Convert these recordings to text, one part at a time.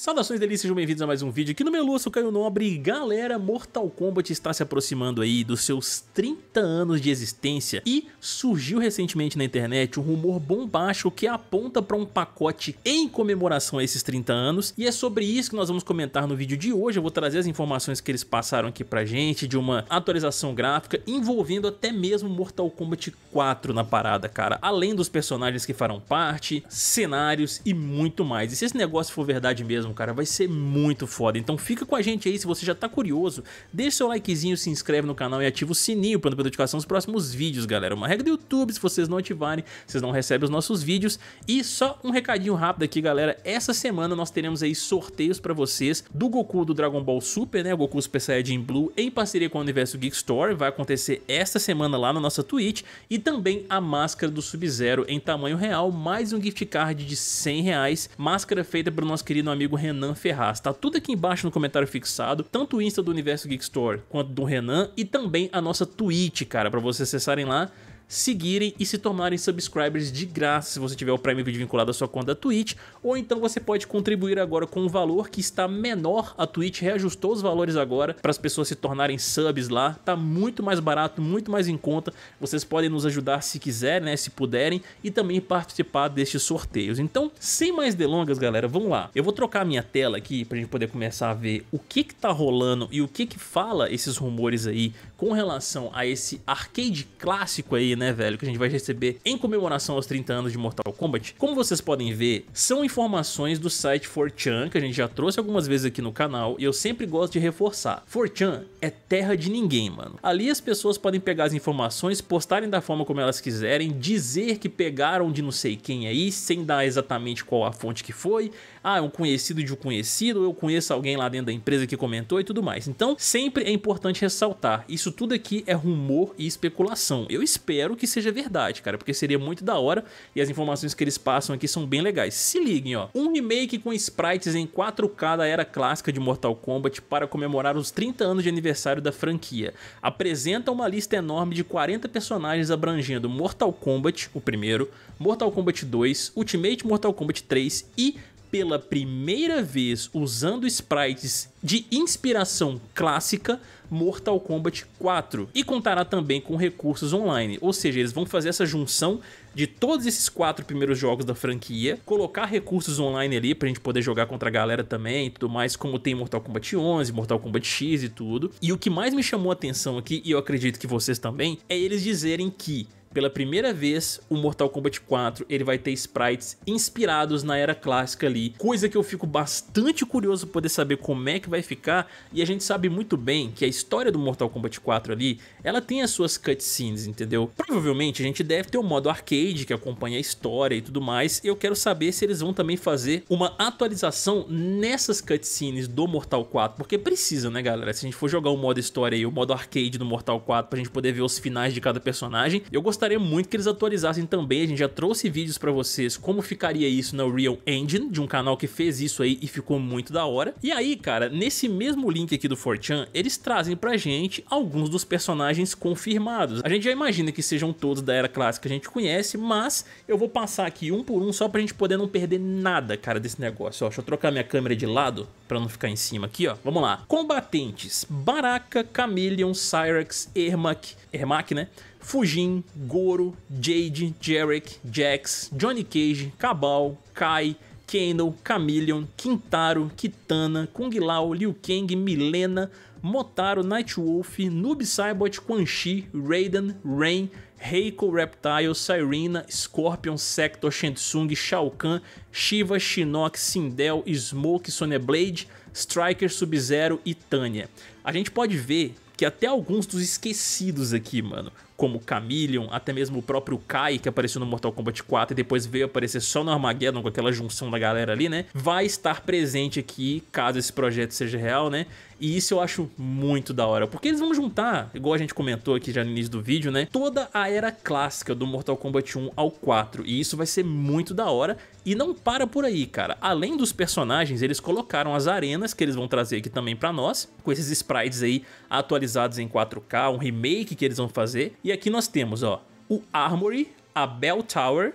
Saudações delícias, sejam bem-vindos a mais um vídeo aqui no Meluço, eu Caio Nobre. Galera, Mortal Kombat está se aproximando aí dos seus 30 anos de existência e surgiu recentemente na internet um rumor bombástico que aponta para um pacote em comemoração a esses 30 anos e é sobre isso que nós vamos comentar no vídeo de hoje. Eu vou trazer as informações que eles passaram aqui pra gente de uma atualização gráfica envolvendo até mesmo Mortal Kombat 4 na parada, cara. Além dos personagens que farão parte, cenários e muito mais. E se esse negócio for verdade mesmo, mesmo, cara. Vai ser muito foda. Então fica com a gente aí se você já tá curioso. Deixa seu likezinho, se inscreve no canal e ativa o sininho para não perder notificação dos próximos vídeos, galera. Uma regra do YouTube, se vocês não ativarem, vocês não recebem os nossos vídeos. E só um recadinho rápido aqui, galera. Essa semana nós teremos aí sorteios para vocês do Goku do Dragon Ball Super, né? O Goku Super Saiyajin Blue em parceria com o Universo Geek Store. Vai acontecer esta semana lá na nossa Twitch. E também a máscara do Sub-Zero em tamanho real, mais um gift card de 100 reais. Máscara feita pelo nosso querido amigo Renan Ferraz. Tá tudo aqui embaixo no comentário fixado, tanto o Insta do Universo Geek Store quanto do Renan e também a nossa Twitch, cara, para vocês acessarem lá seguirem e se tornarem subscribers de graça se você tiver o Prime Video vinculado à sua conta Twitch, ou então você pode contribuir agora com um valor que está menor, a Twitch reajustou os valores agora para as pessoas se tornarem subs lá, tá muito mais barato, muito mais em conta, vocês podem nos ajudar se quiserem, né, se puderem, e também participar destes sorteios. Então, sem mais delongas, galera, vamos lá. Eu vou trocar a minha tela aqui para a gente poder começar a ver o que que tá rolando e o que que fala esses rumores aí com relação a esse arcade clássico aí, né, velho, que a gente vai receber em comemoração aos 30 anos de Mortal Kombat. Como vocês podem ver, são informações do site 4chan, que a gente já trouxe algumas vezes aqui no canal, e eu sempre gosto de reforçar. 4chan é terra de ninguém, mano. Ali as pessoas podem pegar as informações, postarem da forma como elas quiserem, dizer que pegaram de não sei quem aí, sem dar exatamente qual a fonte que foi. Ah, é um conhecido de um conhecido, eu conheço alguém lá dentro da empresa que comentou e tudo mais. Então, sempre é importante ressaltar, isso tudo aqui é rumor e especulação. Eu espero espero que seja verdade, cara, porque seria muito da hora e as informações que eles passam aqui são bem legais. Se liguem, ó. Um remake com sprites em 4K da era clássica de Mortal Kombat para comemorar os 30 anos de aniversário da franquia. Apresenta uma lista enorme de 40 personagens abrangendo Mortal Kombat, o primeiro, Mortal Kombat 2, Ultimate Mortal Kombat 3 e pela primeira vez usando sprites de inspiração clássica Mortal Kombat 4 e contará também com recursos online, ou seja, eles vão fazer essa junção de todos esses quatro primeiros jogos da franquia, colocar recursos online ali pra gente poder jogar contra a galera também e tudo mais, como tem Mortal Kombat 11, Mortal Kombat X e tudo. E o que mais me chamou a atenção aqui, e eu acredito que vocês também, é eles dizerem que pela primeira vez, o Mortal Kombat 4 ele vai ter sprites inspirados na era clássica ali, coisa que eu fico bastante curioso poder saber como é que vai ficar, e a gente sabe muito bem que a história do Mortal Kombat 4 ali, ela tem as suas cutscenes, entendeu? Provavelmente a gente deve ter o um modo arcade que acompanha a história e tudo mais, e eu quero saber se eles vão também fazer uma atualização nessas cutscenes do Mortal 4, porque precisa, né galera? Se a gente for jogar o modo história e o modo arcade do Mortal 4 pra gente poder ver os finais de cada personagem, eu gostaria gostaria muito que eles atualizassem também. A gente já trouxe vídeos para vocês como ficaria isso na Real Engine, de um canal que fez isso aí e ficou muito da hora. E aí, cara, nesse mesmo link aqui do Fortran eles trazem pra gente alguns dos personagens confirmados. A gente já imagina que sejam todos da era clássica que a gente conhece, mas eu vou passar aqui um por um só pra gente poder não perder nada, cara, desse negócio. Ó, deixa eu trocar minha câmera de lado pra não ficar em cima aqui, ó. Vamos lá. Combatentes. Baraka, Chameleon, Cyrax, Ermac, Ermac, né? Fujin, Goro, Jade, Jarek, Jax, Johnny Cage, Cabal, Kai, Kano, Chameleon, Quintaro, Kitana, Kung Lao, Liu Kang, Milena, Motaro, Nightwolf, Noob Saibot, Quan Chi, Raiden, Rain, Reiko, Reptile, Cyrena, Scorpion, Sector, Shensung, Shao Kahn, Shiva, Shinnok, Sindel, Smoke, Blade, Striker, Sub-Zero e Tanya. A gente pode ver que até alguns dos esquecidos aqui, mano, como Chameleon, até mesmo o próprio Kai, que apareceu no Mortal Kombat 4 e depois veio aparecer só no Armageddon com aquela junção da galera ali, né? Vai estar presente aqui caso esse projeto seja real, né? E isso eu acho muito da hora, porque eles vão juntar, igual a gente comentou aqui já no início do vídeo, né? Toda a era clássica do Mortal Kombat 1 ao 4, e isso vai ser muito da hora. E não para por aí, cara. Além dos personagens, eles colocaram as arenas que eles vão trazer aqui também pra nós, com esses sprites aí atualizados em 4K, um remake que eles vão fazer. E e aqui nós temos, ó, o Armory, a Bell Tower,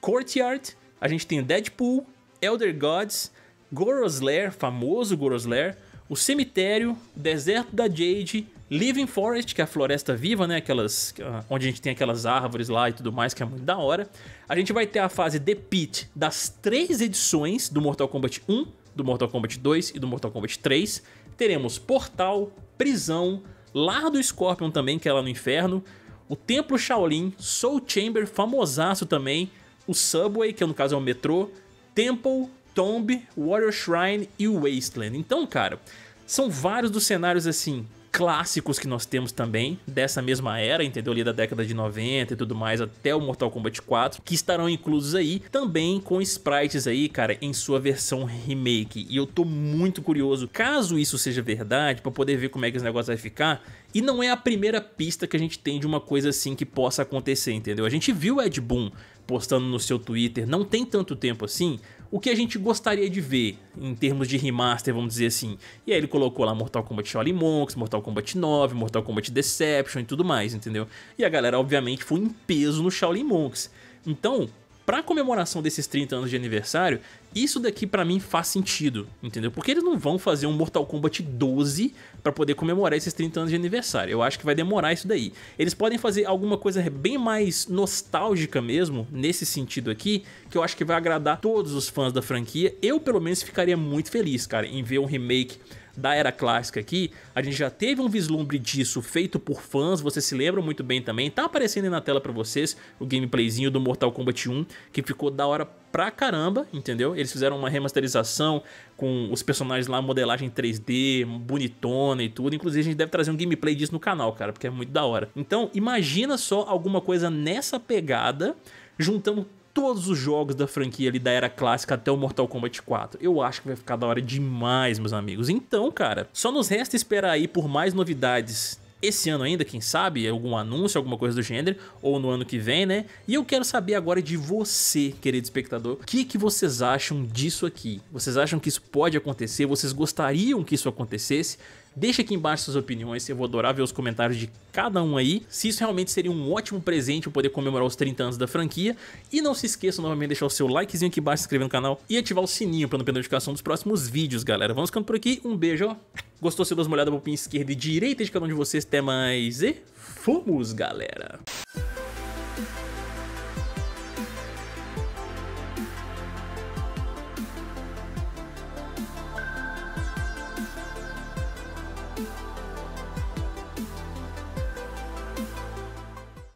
Courtyard, a gente tem Deadpool, Elder Gods, Goros Lair, famoso Goros Lair, o cemitério, deserto da Jade, Living Forest, que é a floresta viva, né, aquelas ah, onde a gente tem aquelas árvores lá e tudo mais, que é muito da hora. A gente vai ter a fase The Pit das três edições do Mortal Kombat 1, do Mortal Kombat 2 e do Mortal Kombat 3. Teremos Portal, Prisão, Lar do Scorpion também, que é lá no inferno, o Templo Shaolin, Soul Chamber, famosaço também, o Subway, que é, no caso é o metrô, Temple, Tomb, Warrior Shrine e o Wasteland. Então, cara, são vários dos cenários assim clássicos que nós temos também dessa mesma era, entendeu? Ali da década de 90 e tudo mais até o Mortal Kombat 4, que estarão inclusos aí também com sprites aí, cara, em sua versão remake. E eu tô muito curioso, caso isso seja verdade, para poder ver como é que esse negócio vai ficar. E não é a primeira pista que a gente tem de uma coisa assim que possa acontecer, entendeu? A gente viu o Ed Boon postando no seu Twitter não tem tanto tempo assim o que a gente gostaria de ver em termos de remaster, vamos dizer assim. E aí ele colocou lá Mortal Kombat Shaolin Monks, Mortal Kombat 9, Mortal Kombat Deception e tudo mais, entendeu? E a galera obviamente foi em peso no Shaolin Monks. Então, pra comemoração desses 30 anos de aniversário, isso daqui para mim faz sentido, entendeu? Porque eles não vão fazer um Mortal Kombat 12 para poder comemorar esses 30 anos de aniversário. Eu acho que vai demorar isso daí. Eles podem fazer alguma coisa bem mais nostálgica mesmo, nesse sentido aqui, que eu acho que vai agradar todos os fãs da franquia. Eu, pelo menos, ficaria muito feliz, cara, em ver um remake da era clássica aqui, a gente já teve um vislumbre disso feito por fãs, vocês se lembram muito bem também, tá aparecendo aí na tela pra vocês o gameplayzinho do Mortal Kombat 1, que ficou da hora pra caramba, entendeu? Eles fizeram uma remasterização com os personagens lá, modelagem 3D, bonitona e tudo, inclusive a gente deve trazer um gameplay disso no canal, cara, porque é muito da hora. Então imagina só alguma coisa nessa pegada, juntando todos os jogos da franquia ali da era clássica até o Mortal Kombat 4. Eu acho que vai ficar da hora demais, meus amigos. Então, cara, só nos resta esperar aí por mais novidades esse ano ainda, quem sabe, algum anúncio, alguma coisa do gênero, ou no ano que vem, né? E eu quero saber agora de você, querido espectador, o que, que vocês acham disso aqui? Vocês acham que isso pode acontecer? Vocês gostariam que isso acontecesse? Deixa aqui embaixo suas opiniões, eu vou adorar ver os comentários de cada um aí, se isso realmente seria um ótimo presente eu poder comemorar os 30 anos da franquia. E não se esqueça novamente de deixar o seu likezinho aqui embaixo, se inscrever no canal e ativar o sininho para não perder notificação dos próximos vídeos, galera. Vamos ficando por aqui, um beijo, Gostou, se duas molhadas, olhada, mãozinha esquerda e direita de cada um de vocês, até mais e fomos, galera!